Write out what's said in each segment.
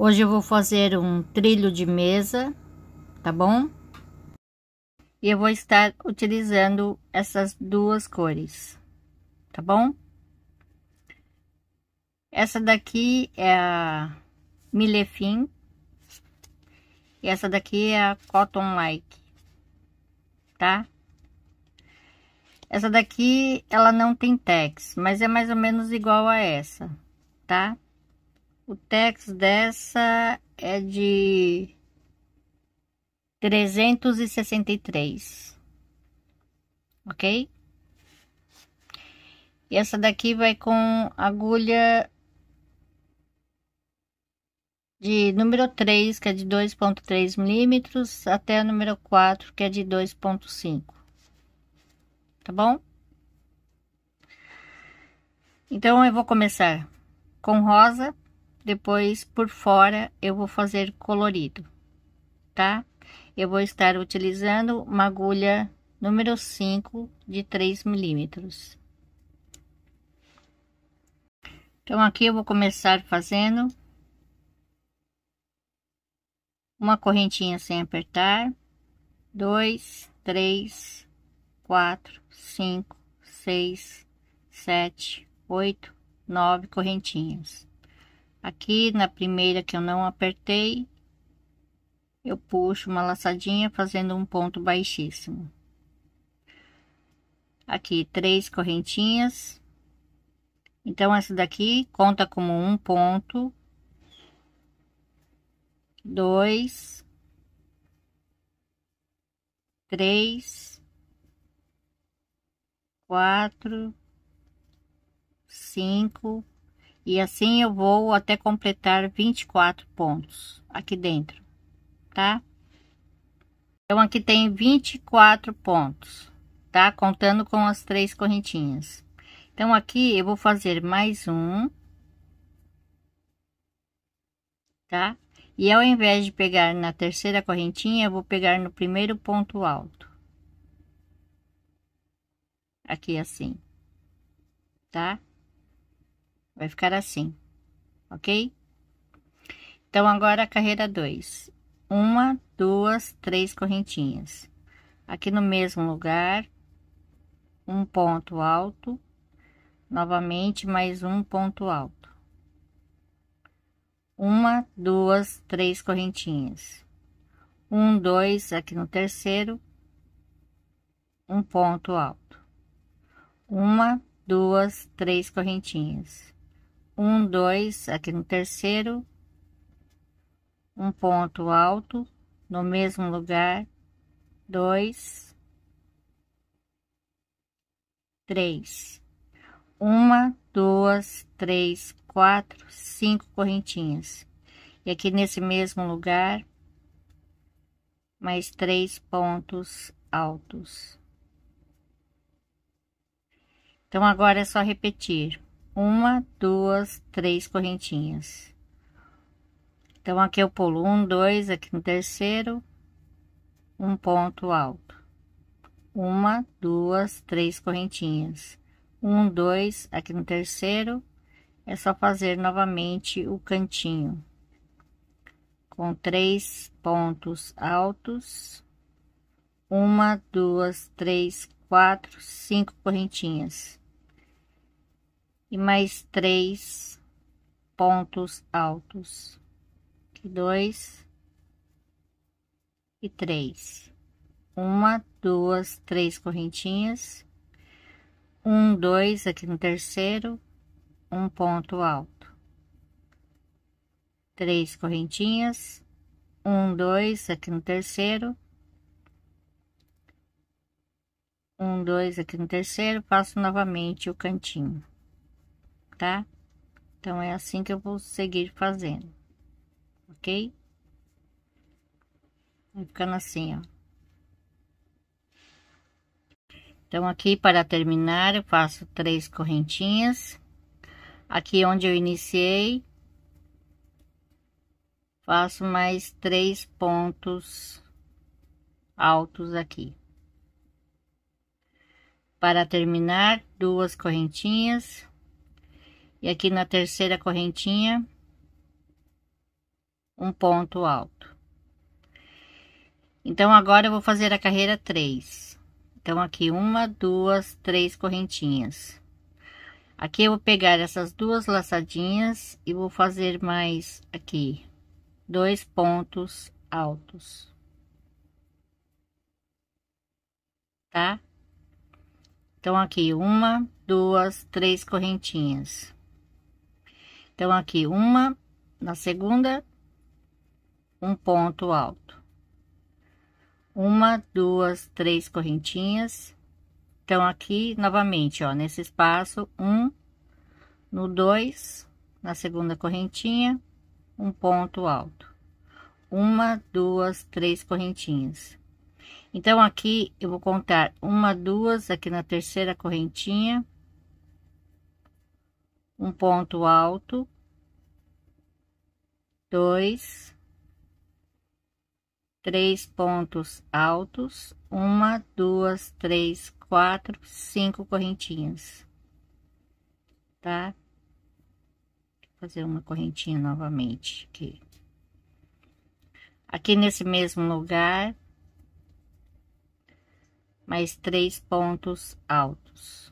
Hoje eu vou fazer um trilho de mesa, tá bom? E eu vou estar utilizando essas duas cores, tá bom? Essa daqui é a Milefin e essa daqui é a Cotton Like, tá? Essa daqui, ela não tem tex, mas é mais ou menos igual a essa, tá? O tex dessa é de 363, ok? E essa daqui vai com agulha de número 3, que é de 2.3 milímetros, até a número 4, que é de 2.5. Tá bom? Então, eu vou começar com rosa. Depois, por fora, eu vou fazer colorido, tá? Eu vou estar utilizando uma agulha número 5 de 3 milímetros. Então, aqui eu vou começar fazendo uma correntinha sem apertar, dois, três, quatro, cinco, seis, sete, oito, nove correntinhas. Aqui na primeira que eu não apertei, eu puxo uma laçadinha fazendo um ponto baixíssimo. Aqui três correntinhas. Então essa daqui conta como um ponto, dois, três, quatro, cinco e assim eu vou até completar 24 pontos aqui dentro, tá? Então, aqui tem 24 pontos, tá? Contando com as três correntinhas. Então, aqui eu vou fazer mais um, tá? E ao invés de pegar na terceira correntinha, eu vou pegar no primeiro ponto alto. Aqui assim, tá? Vai ficar assim, ok? Então, agora a carreira 2. Uma, duas, três correntinhas. Aqui no mesmo lugar, um ponto alto, novamente mais um ponto alto. Uma, duas, três correntinhas. Um, dois, aqui no terceiro, um ponto alto. Uma, duas, três correntinhas um, dois, aqui no terceiro, um ponto alto no mesmo lugar, dois, três, uma, duas, três, quatro, cinco correntinhas. E aqui nesse mesmo lugar, mais três pontos altos. Então, agora é só repetir uma, duas, três correntinhas. Então, aqui eu pulo um, dois, aqui no terceiro, um ponto alto. Uma, duas, três correntinhas. Um, dois, aqui no terceiro, é só fazer novamente o cantinho. Com três pontos altos. Uma, duas, três, quatro, cinco correntinhas e mais três pontos altos. Aqui, dois e três. Uma, duas, três correntinhas. Um, dois, aqui no terceiro, um ponto alto. Três correntinhas. Um, dois, aqui no terceiro. Um, dois, aqui no terceiro, faço novamente o cantinho tá? Então é assim que eu vou seguir fazendo, ok? Vai ficando assim, ó. Então, aqui para terminar, eu faço três correntinhas. Aqui onde eu iniciei, faço mais três pontos altos aqui. Para terminar, duas correntinhas e aqui na terceira correntinha um ponto alto. Então, agora eu vou fazer a carreira 3. Então, aqui uma, duas, três correntinhas. Aqui eu vou pegar essas duas laçadinhas e vou fazer mais aqui dois pontos altos. Tá? Então, aqui uma, duas, três correntinhas. Então, aqui uma, na segunda, um ponto alto. Uma, duas, três correntinhas. Então, aqui, novamente, ó, nesse espaço, um, no dois, na segunda correntinha, um ponto alto. Uma, duas, três correntinhas. Então, aqui, eu vou contar uma, duas, aqui na terceira correntinha, um ponto alto, dois, três pontos altos, uma, duas, três, quatro, cinco correntinhas, tá? Vou fazer uma correntinha novamente aqui. Aqui nesse mesmo lugar, mais três pontos altos.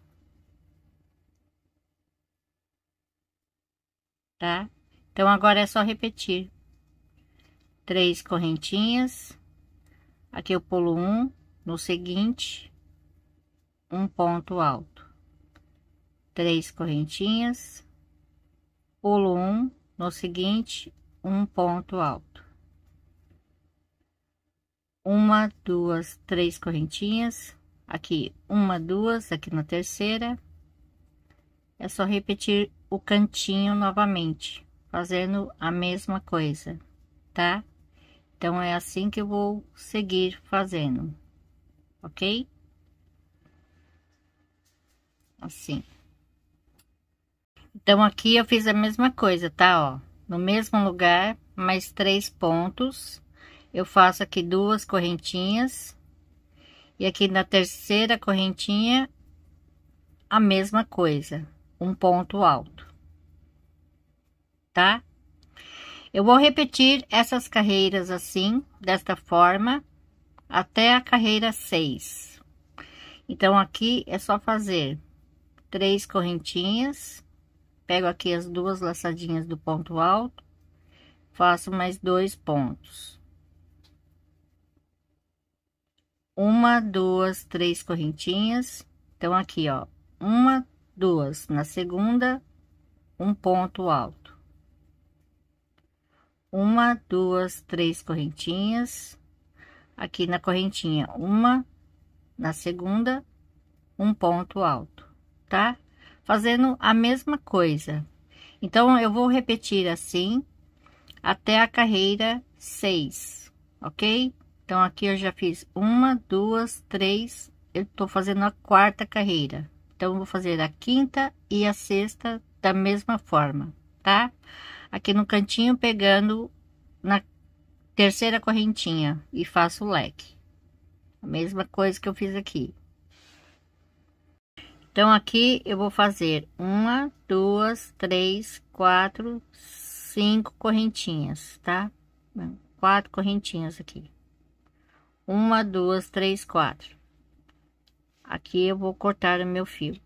tá? Então, agora é só repetir. Três correntinhas. Aqui eu pulo um, no seguinte, um ponto alto. Três correntinhas. Pulo um, no seguinte, um ponto alto. Uma, duas, três correntinhas. Aqui, uma, duas, aqui na terceira. É só repetir o cantinho novamente, fazendo a mesma coisa, tá? Então, é assim que eu vou seguir fazendo, ok? Assim. Então, aqui eu fiz a mesma coisa, tá? Ó, no mesmo lugar, mais três pontos. Eu faço aqui duas correntinhas. E aqui na terceira correntinha, a mesma coisa um ponto alto, tá? Eu vou repetir essas carreiras assim, desta forma, até a carreira 6. Então, aqui é só fazer três correntinhas, pego aqui as duas laçadinhas do ponto alto, faço mais dois pontos. Uma, duas, três correntinhas. Então, aqui, ó, uma, duas na segunda, um ponto alto, uma, duas, três correntinhas, aqui na correntinha, uma, na segunda, um ponto alto, tá? Fazendo a mesma coisa. Então, eu vou repetir assim até a carreira 6, ok? Então, aqui eu já fiz uma, duas, três, eu tô fazendo a quarta carreira. Então, eu vou fazer a quinta e a sexta da mesma forma, tá? Aqui no cantinho, pegando na terceira correntinha e faço o leque. A mesma coisa que eu fiz aqui. Então, aqui eu vou fazer uma, duas, três, quatro, cinco correntinhas, tá? Quatro correntinhas aqui. Uma, duas, três, quatro. Aqui eu vou cortar o meu fio,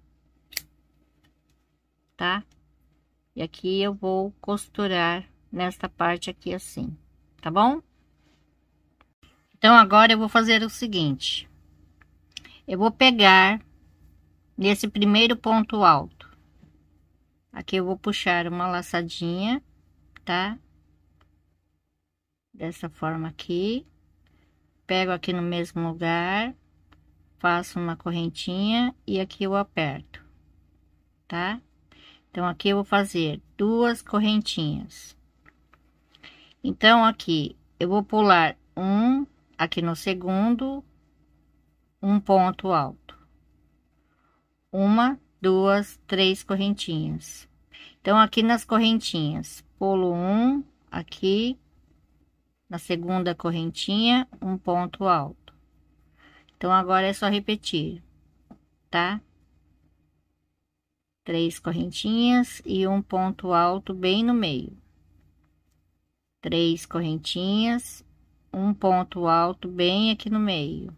tá? E aqui eu vou costurar nesta parte aqui assim, tá bom? Então, agora eu vou fazer o seguinte. Eu vou pegar nesse primeiro ponto alto. Aqui eu vou puxar uma laçadinha, tá? Dessa forma aqui. Pego aqui no mesmo lugar faço uma correntinha e aqui eu aperto, tá? Então, aqui eu vou fazer duas correntinhas. Então, aqui eu vou pular um, aqui no segundo, um ponto alto. Uma, duas, três correntinhas. Então, aqui nas correntinhas, pulo um, aqui, na segunda correntinha, um ponto alto. Então agora é só repetir, tá? Três correntinhas e um ponto alto bem no meio. Três correntinhas, um ponto alto bem aqui no meio.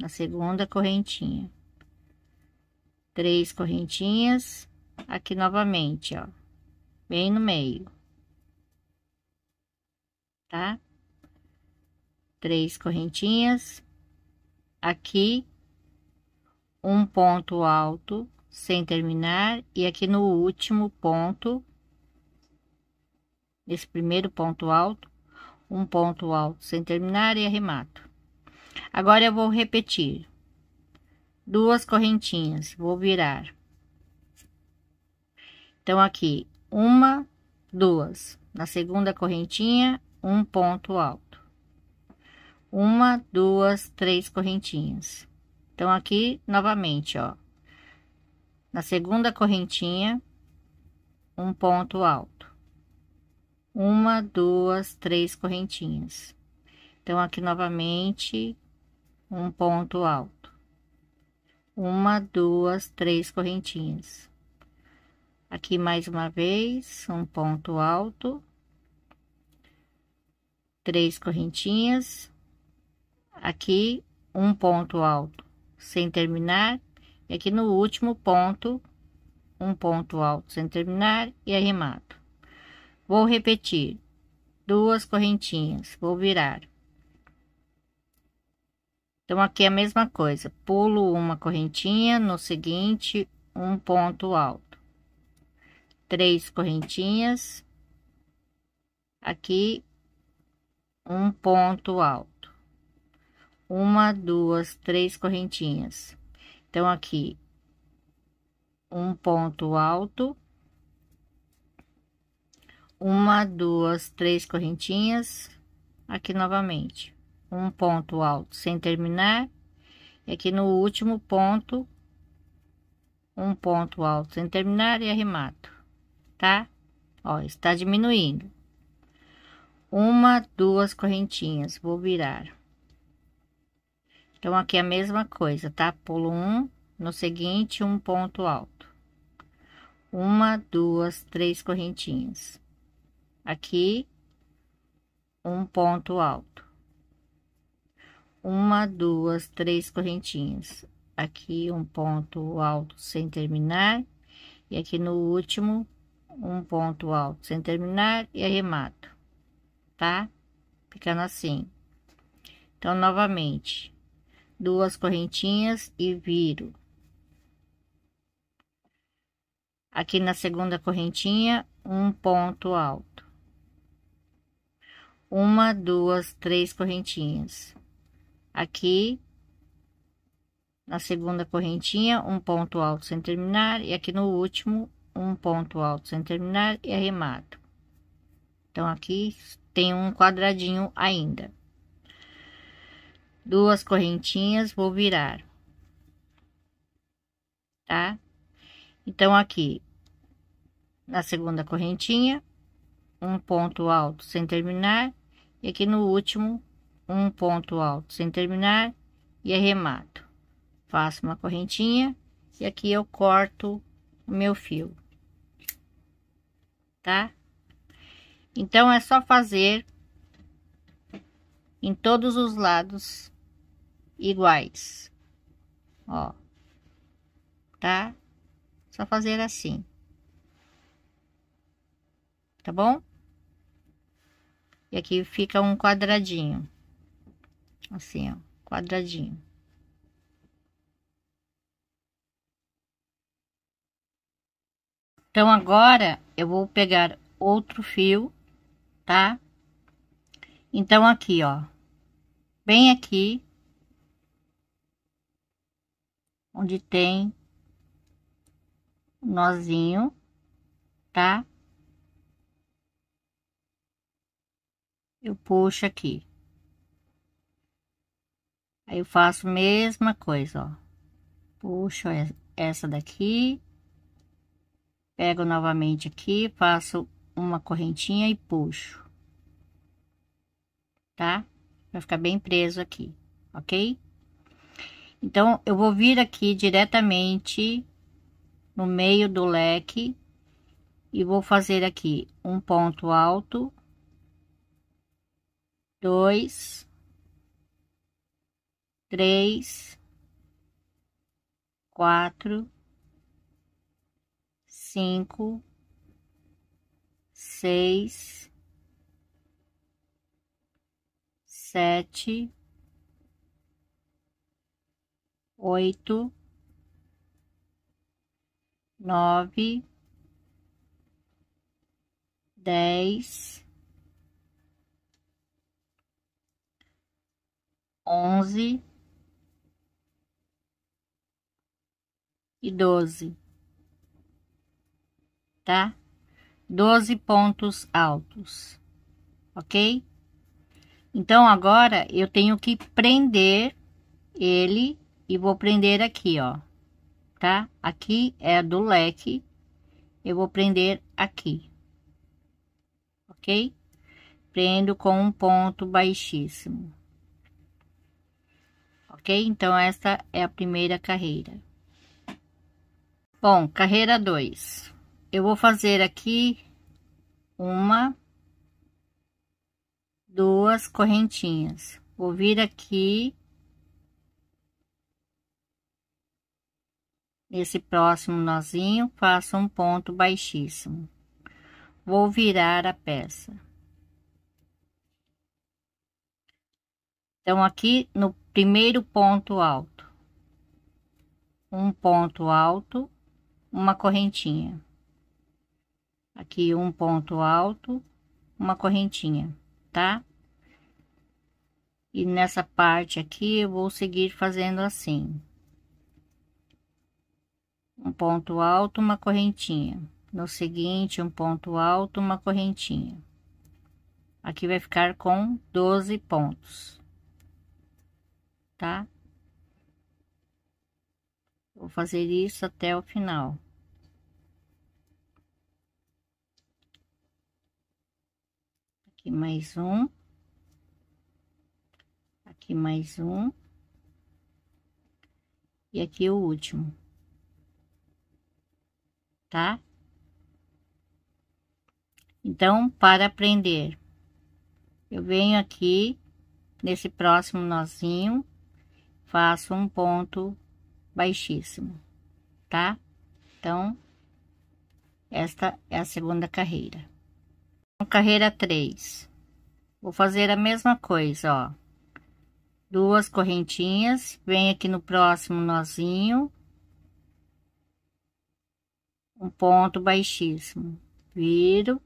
Na segunda correntinha. Três correntinhas, aqui novamente, ó. Bem no meio. Tá? Três correntinhas, Aqui um ponto alto sem terminar e aqui no último ponto nesse primeiro ponto alto um ponto alto sem terminar e arremato agora eu vou repetir duas correntinhas vou virar então aqui uma duas na segunda correntinha um ponto alto uma, duas, três correntinhas. Então, aqui novamente, ó, na segunda correntinha, um ponto alto, uma, duas, três correntinhas. Então, aqui novamente, um ponto alto, uma, duas, três correntinhas. Aqui mais uma vez, um ponto alto, três correntinhas, aqui um ponto alto sem terminar e aqui no último ponto um ponto alto sem terminar e arremato vou repetir duas correntinhas vou virar então aqui é a mesma coisa pulo uma correntinha no seguinte um ponto alto três correntinhas aqui um ponto alto uma, duas, três correntinhas. Então, aqui, um ponto alto, uma, duas, três correntinhas, aqui novamente, um ponto alto sem terminar, e aqui no último ponto, um ponto alto sem terminar e arremato, tá? Ó, está diminuindo. Uma, duas correntinhas, vou virar. Então, aqui é a mesma coisa, tá? Pulo um, no seguinte, um ponto alto. Uma, duas, três correntinhas. Aqui, um ponto alto. Uma, duas, três correntinhas. Aqui, um ponto alto sem terminar. E aqui no último, um ponto alto sem terminar e arremato, tá? Ficando assim. Então, novamente, duas correntinhas e viro. Aqui na segunda correntinha, um ponto alto. Uma, duas, três correntinhas. Aqui, na segunda correntinha, um ponto alto sem terminar, e aqui no último, um ponto alto sem terminar e arremato. Então, aqui tem um quadradinho ainda duas correntinhas, vou virar, tá? Então, aqui, na segunda correntinha, um ponto alto sem terminar, e aqui no último, um ponto alto sem terminar, e arremato. Faço uma correntinha, e aqui eu corto o meu fio, tá? Então, é só fazer em todos os lados iguais. Ó. Tá? Só fazer assim. Tá bom? E aqui fica um quadradinho. Assim, ó. Quadradinho. Então, agora, eu vou pegar outro fio, tá? Então, aqui, ó. Bem aqui, onde tem nozinho, tá? Eu puxo aqui. Aí eu faço a mesma coisa, ó. Puxo essa daqui. Pego novamente aqui, faço uma correntinha e puxo. Tá? Vai ficar bem preso aqui, ok? Então, eu vou vir aqui diretamente no meio do leque e vou fazer aqui um ponto alto, dois, três, quatro, cinco, seis, sete, oito, nove, dez, onze e doze, tá? Doze pontos altos, ok? Então, agora eu tenho que prender ele e vou prender aqui, ó, tá? Aqui é do leque, eu vou prender aqui, ok? Prendo com um ponto baixíssimo, ok? Então, essa é a primeira carreira. Bom, carreira 2, eu vou fazer aqui uma, duas correntinhas, vou vir aqui Esse próximo nozinho faço um ponto baixíssimo. Vou virar a peça. Então, aqui no primeiro ponto alto, um ponto alto, uma correntinha. Aqui, um ponto alto, uma correntinha, tá? E nessa parte aqui, eu vou seguir fazendo assim um ponto alto, uma correntinha. No seguinte, um ponto alto, uma correntinha. Aqui vai ficar com 12 pontos, tá? Vou fazer isso até o final. Aqui mais um. Aqui mais um. E aqui o último tá? Então, para aprender, eu venho aqui nesse próximo nozinho, faço um ponto baixíssimo, tá? Então, esta é a segunda carreira. Então, carreira 3. Vou fazer a mesma coisa, ó. Duas correntinhas, vem aqui no próximo nozinho, um ponto baixíssimo, viro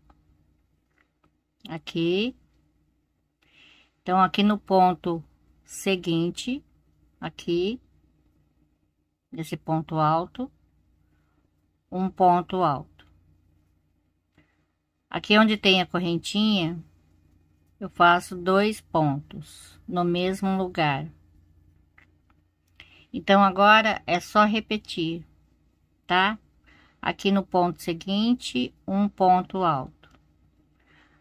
aqui. Então, aqui no ponto seguinte, aqui, nesse ponto alto, um ponto alto. Aqui onde tem a correntinha, eu faço dois pontos no mesmo lugar. Então, agora é só repetir, tá? Aqui no ponto seguinte, um ponto alto.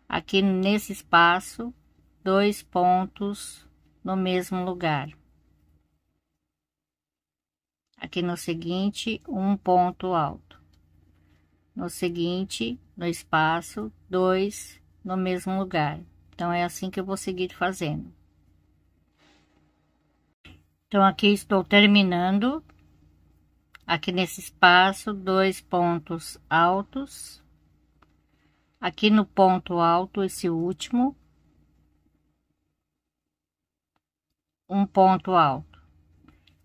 Aqui nesse espaço, dois pontos no mesmo lugar. Aqui no seguinte, um ponto alto. No seguinte, no espaço, dois no mesmo lugar. Então, é assim que eu vou seguir fazendo. Então, aqui estou terminando Aqui nesse espaço, dois pontos altos. Aqui no ponto alto, esse último. Um ponto alto.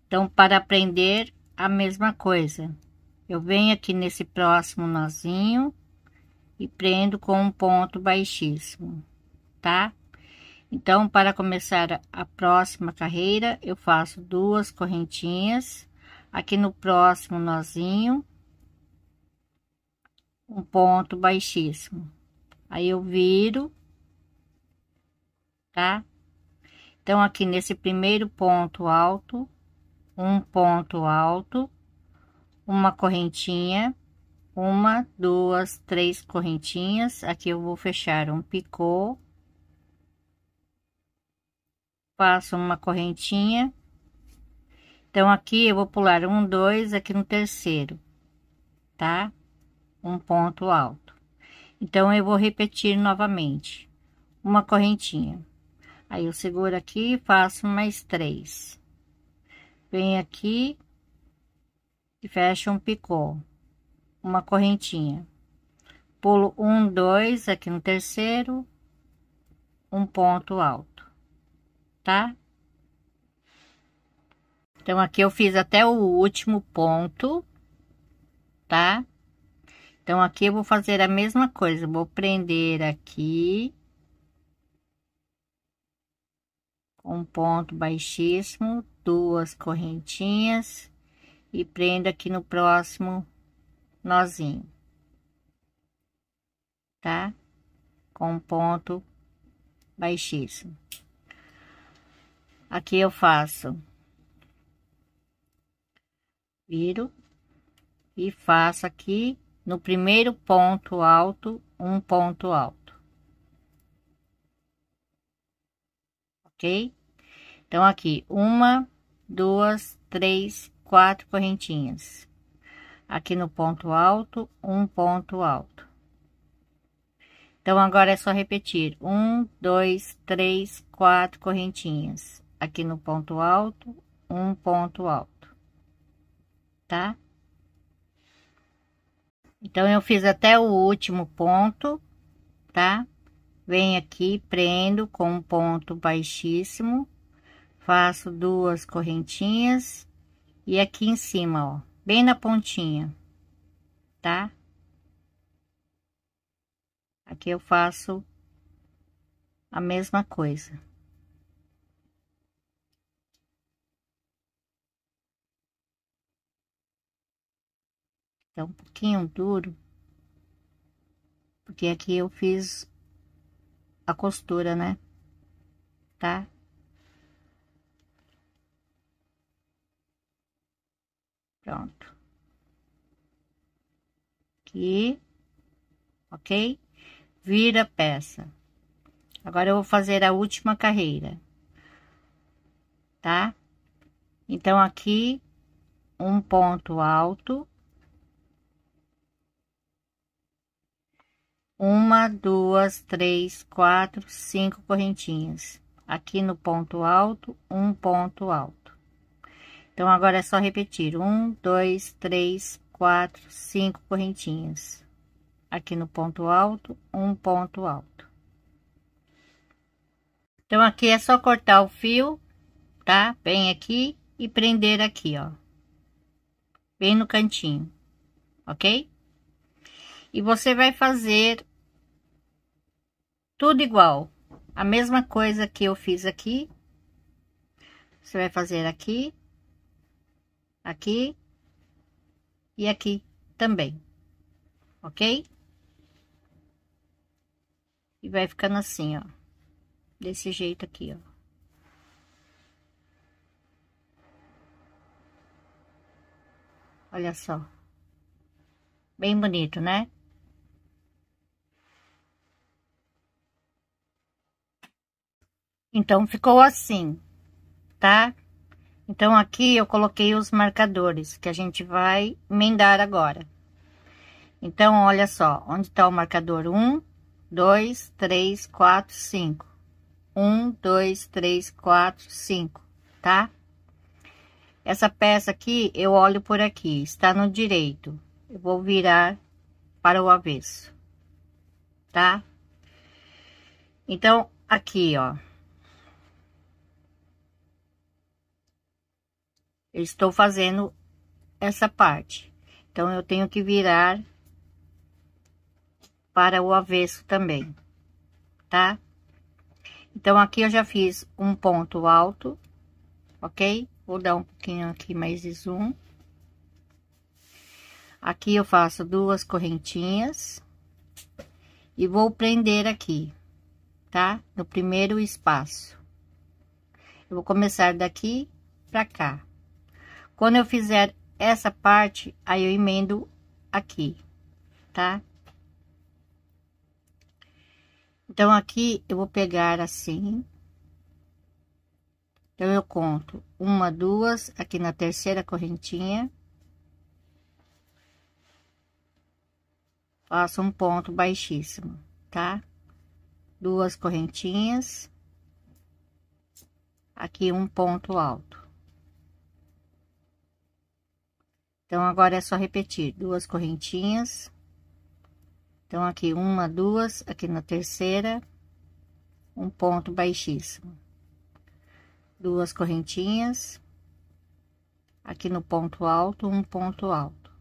Então, para aprender a mesma coisa. Eu venho aqui nesse próximo nozinho e prendo com um ponto baixíssimo, tá? Então, para começar a próxima carreira, eu faço duas correntinhas Aqui no próximo nozinho, um ponto baixíssimo. Aí, eu viro, tá? Então, aqui nesse primeiro ponto alto, um ponto alto, uma correntinha, uma, duas, três correntinhas. Aqui eu vou fechar um picô, faço uma correntinha, então, aqui eu vou pular um, dois, aqui no terceiro, tá? Um ponto alto. Então, eu vou repetir novamente. Uma correntinha. Aí, eu seguro aqui e faço mais três. Vem aqui e fecha um picô. Uma correntinha. Pulo um, dois, aqui no terceiro. Um ponto alto, tá? Então, aqui eu fiz até o último ponto, tá? Então, aqui eu vou fazer a mesma coisa. Vou prender aqui. Um ponto baixíssimo, duas correntinhas. E prendo aqui no próximo nozinho. Tá? Com um ponto baixíssimo. Aqui eu faço viro e faço aqui no primeiro ponto alto um ponto alto ok então aqui uma duas três quatro correntinhas aqui no ponto alto um ponto alto então agora é só repetir um dois três quatro correntinhas aqui no ponto alto um ponto alto tá? Então, eu fiz até o último ponto, tá? Venho aqui, prendo com um ponto baixíssimo, faço duas correntinhas e aqui em cima, ó, bem na pontinha, tá? Aqui eu faço a mesma coisa. Tá um pouquinho duro, porque aqui eu fiz a costura, né? Tá? Pronto. Aqui, ok? Vira peça. Agora eu vou fazer a última carreira, tá? Então, aqui, um ponto alto, uma, duas, três, quatro, cinco correntinhas. Aqui no ponto alto, um ponto alto. Então, agora é só repetir. Um, dois, três, quatro, cinco correntinhas. Aqui no ponto alto, um ponto alto. Então, aqui é só cortar o fio, tá? Bem aqui e prender aqui, ó. Bem no cantinho, ok? E você vai fazer tudo igual. A mesma coisa que eu fiz aqui, você vai fazer aqui, aqui e aqui também, ok? E vai ficando assim, ó, desse jeito aqui, ó. Olha só. Bem bonito, né? Então, ficou assim, tá? Então, aqui eu coloquei os marcadores que a gente vai emendar agora. Então, olha só, onde tá o marcador? Um, dois, três, quatro, cinco. Um, dois, três, quatro, cinco, tá? Essa peça aqui, eu olho por aqui, está no direito. Eu vou virar para o avesso, tá? Então, aqui, ó. Eu estou fazendo essa parte. Então, eu tenho que virar para o avesso também, tá? Então, aqui eu já fiz um ponto alto, ok? Vou dar um pouquinho aqui mais de zoom. Aqui eu faço duas correntinhas e vou prender aqui, tá? No primeiro espaço. Eu vou começar daqui para cá. Quando eu fizer essa parte, aí eu emendo aqui, tá? Então, aqui eu vou pegar assim. Então, eu conto uma, duas, aqui na terceira correntinha. Faço um ponto baixíssimo, tá? Duas correntinhas. Aqui um ponto alto. Então, agora é só repetir duas correntinhas. Então, aqui uma, duas, aqui na terceira, um ponto baixíssimo. Duas correntinhas. Aqui no ponto alto, um ponto alto.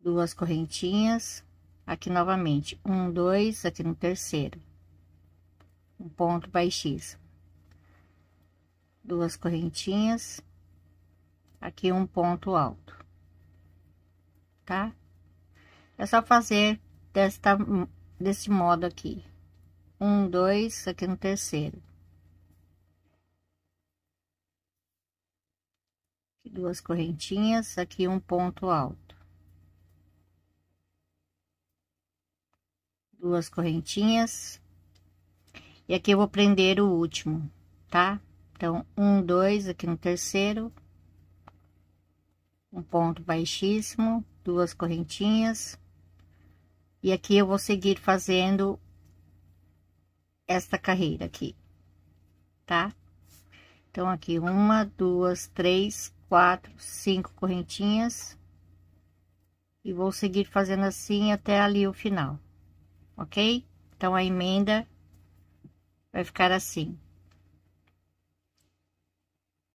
Duas correntinhas. Aqui novamente, um, dois, aqui no terceiro. Um ponto baixíssimo. Duas correntinhas aqui um ponto alto, tá? É só fazer desta, desse modo aqui. Um, dois, aqui no terceiro. Aqui duas correntinhas, aqui um ponto alto. Duas correntinhas. E aqui eu vou prender o último, tá? Então, um, dois, aqui no terceiro um ponto baixíssimo, duas correntinhas. E aqui eu vou seguir fazendo esta carreira aqui, tá? Então, aqui uma, duas, três, quatro, cinco correntinhas. E vou seguir fazendo assim até ali o final, ok? Então, a emenda vai ficar assim.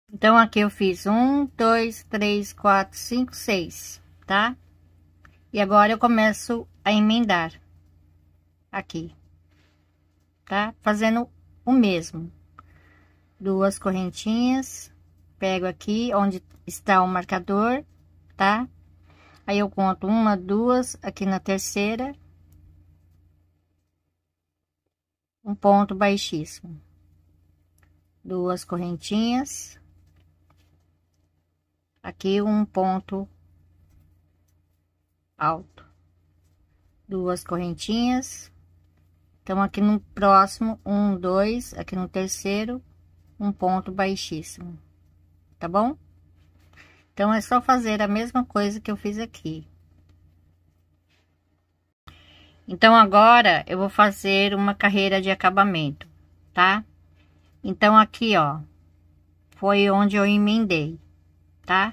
Então, aqui eu fiz um, dois, três, quatro, cinco, seis, tá? E agora eu começo a emendar aqui, tá? Fazendo o mesmo. Duas correntinhas, pego aqui onde está o marcador, tá? Aí eu conto uma, duas, aqui na terceira. Um ponto baixíssimo. Duas correntinhas aqui um ponto alto duas correntinhas então aqui no próximo um dois aqui no terceiro um ponto baixíssimo tá bom então é só fazer a mesma coisa que eu fiz aqui então agora eu vou fazer uma carreira de acabamento tá então aqui ó foi onde eu emendei tá?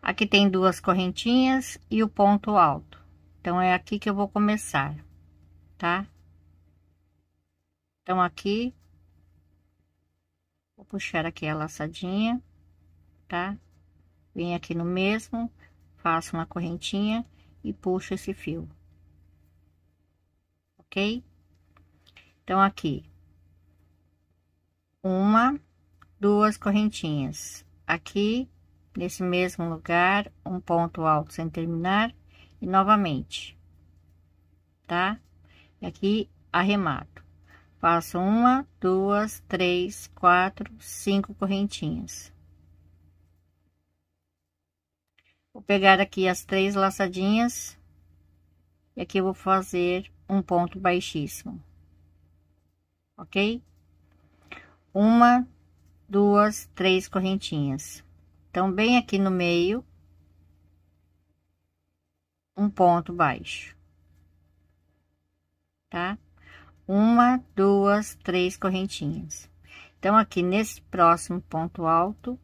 Aqui tem duas correntinhas e o ponto alto. Então, é aqui que eu vou começar, tá? Então, aqui, vou puxar aqui a laçadinha, tá? Vem aqui no mesmo, faço uma correntinha e puxo esse fio. Ok? Então, aqui, uma, duas correntinhas, aqui nesse mesmo lugar, um ponto alto sem terminar e novamente, tá? E aqui arremato. Faço uma, duas, três, quatro, cinco correntinhas. Vou pegar aqui as três laçadinhas e aqui eu vou fazer um ponto baixíssimo, ok? Uma, duas, três correntinhas. Então, bem aqui no meio, um ponto baixo, tá? Uma, duas, três correntinhas. Então, aqui nesse próximo ponto alto,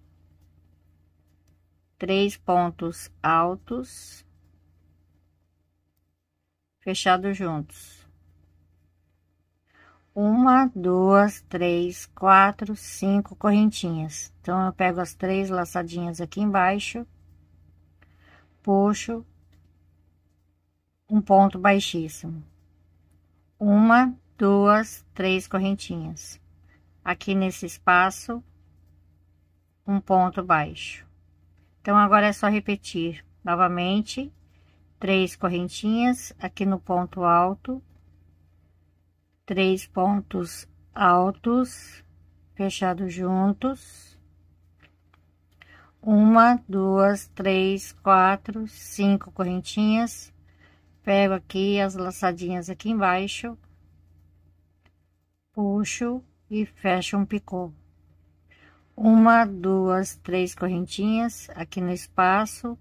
três pontos altos, fechados juntos uma, duas, três, quatro, cinco correntinhas. Então, eu pego as três laçadinhas aqui embaixo, puxo um ponto baixíssimo. Uma, duas, três correntinhas. Aqui nesse espaço, um ponto baixo. Então, agora é só repetir novamente, três correntinhas aqui no ponto alto, três pontos altos fechados juntos. Uma, duas, três, quatro, cinco correntinhas. Pego aqui as laçadinhas aqui embaixo, puxo e fecho um picô. Uma, duas, três correntinhas aqui no espaço,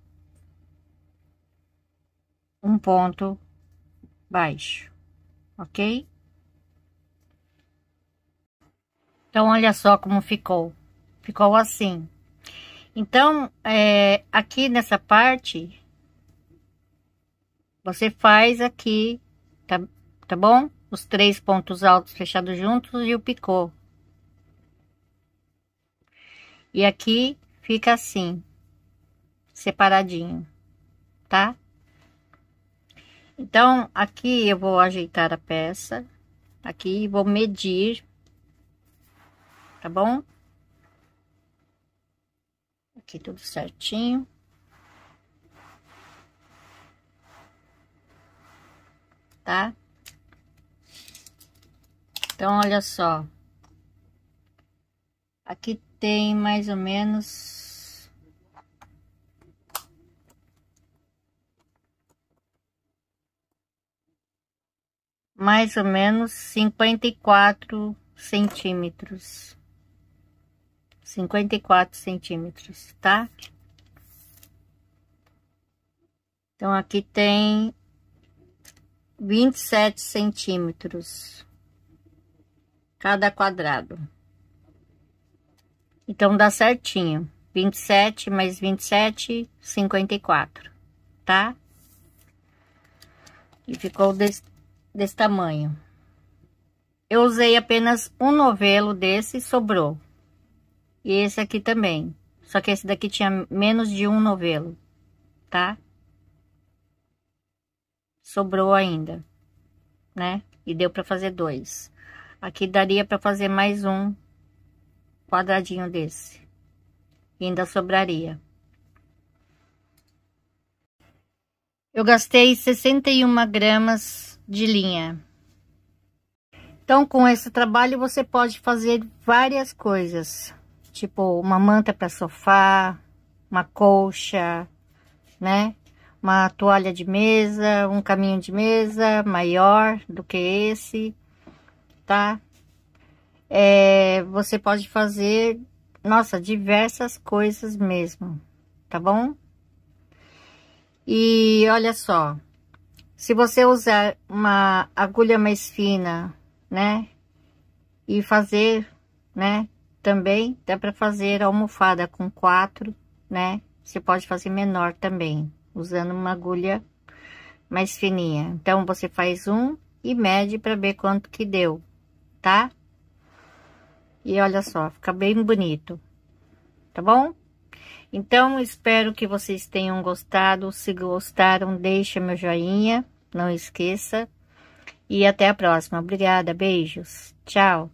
um ponto baixo, ok? Então, olha só como ficou. Ficou assim. Então, é, aqui nessa parte, você faz aqui, tá, tá bom? Os três pontos altos fechados juntos e o picô. E aqui fica assim, separadinho, tá? Então, aqui eu vou ajeitar a peça, aqui vou medir tá bom? Aqui tudo certinho. Tá? Então, olha só. Aqui tem mais ou menos... Mais ou menos 54 centímetros. 54 centímetros, tá? Então, aqui tem 27 centímetros cada quadrado. Então, dá certinho. 27 mais 27, 54, tá? E ficou desse, desse tamanho. Eu usei apenas um novelo desse e sobrou. E esse aqui também. Só que esse daqui tinha menos de um novelo, tá? Sobrou ainda, né? E deu para fazer dois. Aqui daria para fazer mais um quadradinho desse. E ainda sobraria. Eu gastei 61 gramas de linha. Então, com esse trabalho, você pode fazer várias coisas. Tipo, uma manta para sofá, uma colcha, né? Uma toalha de mesa, um caminho de mesa maior do que esse, tá? É, você pode fazer, nossa, diversas coisas mesmo, tá bom? E olha só, se você usar uma agulha mais fina, né? E fazer, né? Também dá para fazer almofada com quatro, né? Você pode fazer menor também, usando uma agulha mais fininha. Então, você faz um e mede para ver quanto que deu, tá? E olha só, fica bem bonito, tá bom? Então, espero que vocês tenham gostado. Se gostaram, deixa meu joinha, não esqueça. E até a próxima. Obrigada, beijos. Tchau.